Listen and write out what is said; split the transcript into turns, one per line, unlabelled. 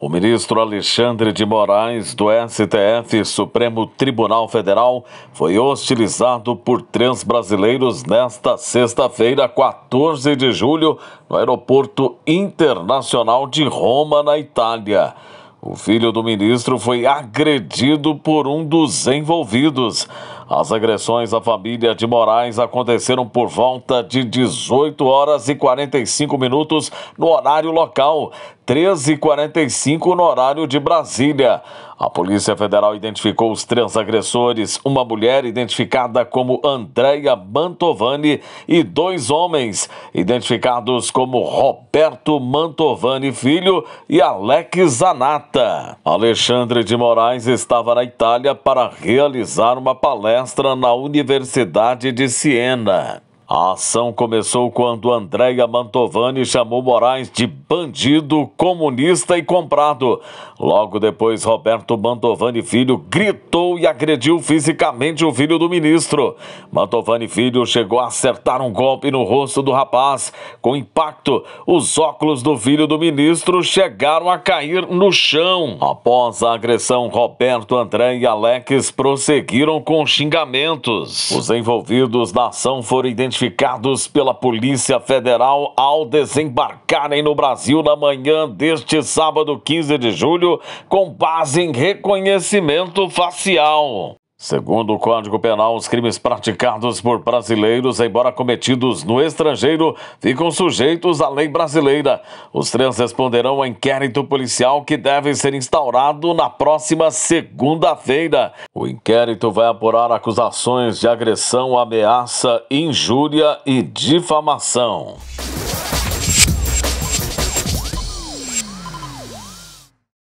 O ministro Alexandre de Moraes, do STF, Supremo Tribunal Federal, foi hostilizado por três brasileiros nesta sexta-feira, 14 de julho, no Aeroporto Internacional de Roma, na Itália. O filho do ministro foi agredido por um dos envolvidos. As agressões à família de Moraes aconteceram por volta de 18 horas e 45 minutos no horário local, 13h45 no horário de Brasília. A Polícia Federal identificou os três agressores, uma mulher identificada como Andréia Mantovani e dois homens, identificados como Roberto Mantovani Filho e Alex Zanata. Alexandre de Moraes estava na Itália para realizar uma palestra palestra na Universidade de Siena. A ação começou quando Andréia Mantovani chamou Moraes de bandido, comunista e comprado. Logo depois, Roberto Mantovani Filho gritou e agrediu fisicamente o filho do ministro. Mantovani Filho chegou a acertar um golpe no rosto do rapaz. Com impacto, os óculos do filho do ministro chegaram a cair no chão. Após a agressão, Roberto, André e Alex prosseguiram com xingamentos. Os envolvidos na ação foram identificados identificados pela Polícia Federal ao desembarcarem no Brasil na manhã deste sábado 15 de julho, com base em reconhecimento facial. Segundo o Código Penal, os crimes praticados por brasileiros, embora cometidos no estrangeiro, ficam sujeitos à lei brasileira. Os três responderão ao inquérito policial que deve ser instaurado na próxima segunda-feira. O inquérito vai apurar acusações de agressão, ameaça, injúria e difamação.